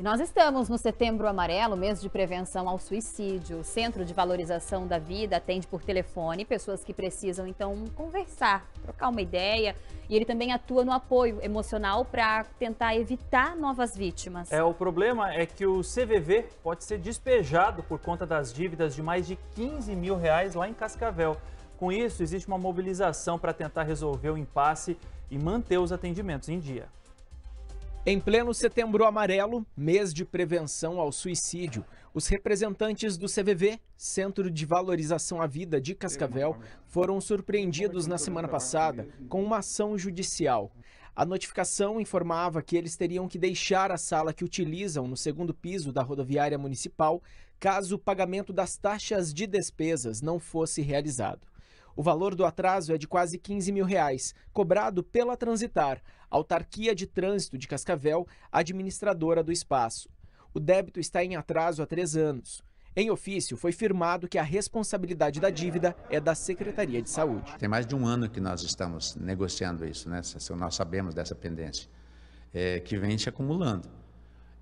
E nós estamos no Setembro Amarelo, mês de prevenção ao suicídio. O Centro de Valorização da Vida atende por telefone pessoas que precisam, então, conversar, trocar uma ideia. E ele também atua no apoio emocional para tentar evitar novas vítimas. É, o problema é que o CVV pode ser despejado por conta das dívidas de mais de 15 mil reais lá em Cascavel. Com isso, existe uma mobilização para tentar resolver o impasse e manter os atendimentos em dia. Em pleno setembro amarelo, mês de prevenção ao suicídio, os representantes do CVV, Centro de Valorização à Vida de Cascavel, foram surpreendidos na semana passada com uma ação judicial. A notificação informava que eles teriam que deixar a sala que utilizam no segundo piso da rodoviária municipal caso o pagamento das taxas de despesas não fosse realizado. O valor do atraso é de quase 15 mil reais, cobrado pela Transitar, autarquia de trânsito de Cascavel, administradora do espaço. O débito está em atraso há três anos. Em ofício, foi firmado que a responsabilidade da dívida é da Secretaria de Saúde. Tem mais de um ano que nós estamos negociando isso, né? nós sabemos dessa pendência, é, que vem se acumulando.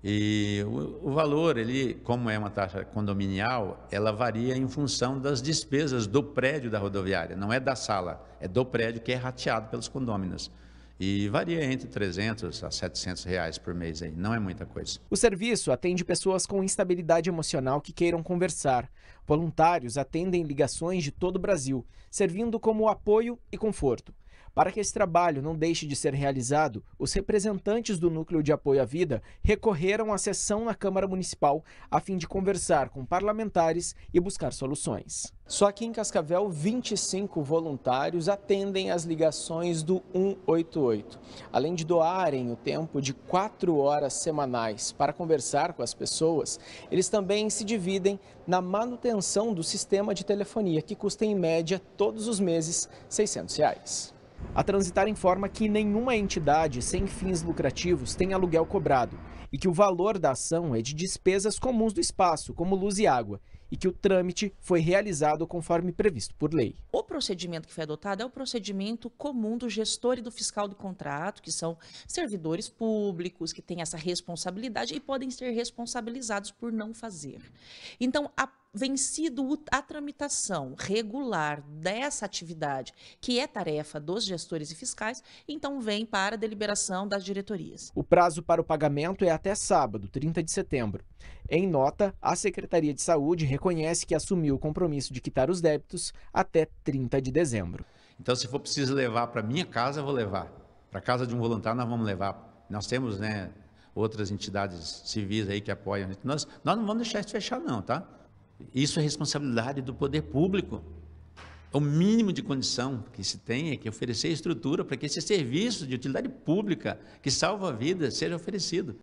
E o, o, valor, ele, como é uma taxa condominial, ela varia em função das despesas do prédio da rodoviária, não é da sala, é do prédio que é rateado pelos condôminos. E varia entre 300 a 700 reais por mês, aí. não é muita coisa. O serviço atende pessoas com instabilidade emocional que queiram conversar. Voluntários atendem ligações de todo o Brasil, servindo como apoio e conforto. Para que esse trabalho não deixe de ser realizado, os representantes do Núcleo de Apoio à Vida recorreram à sessão na Câmara Municipal a fim de conversar com parlamentares e buscar soluções. Só aqui em Cascavel, 25 voluntários atendem as ligações do 188. Além de doarem o tempo de quatro horas semanais para conversar com as pessoas, eles também se dividem na manutenção do sistema de telefonia, que custa em média todos os meses R$ 600. Reais a transitar informa que nenhuma entidade sem fins lucrativos tem aluguel cobrado e que o valor da ação é de despesas comuns do espaço, como luz e água, e que o trâmite foi realizado conforme previsto por lei. O procedimento que foi adotado é o procedimento comum do gestor e do fiscal do contrato, que são servidores públicos que têm essa responsabilidade e podem ser responsabilizados por não fazer. Então, a vencido a tramitação regular dessa atividade, que é tarefa dos gestores e fiscais, então vem para a deliberação das diretorias. O prazo para o pagamento é até sábado, 30 de setembro. Em nota, a Secretaria de Saúde reconhece que assumiu o compromisso de quitar os débitos até 30 de dezembro. Então, se for preciso levar para minha casa, vou levar. Para a casa de um voluntário, nós vamos levar. Nós temos, né, outras entidades civis aí que apoiam. Nós, nós não vamos deixar isso fechar, não, tá? Isso é responsabilidade do poder público. É o mínimo de condição que se tem é que oferecer estrutura para que esse serviço de utilidade pública que salva a vida seja oferecido.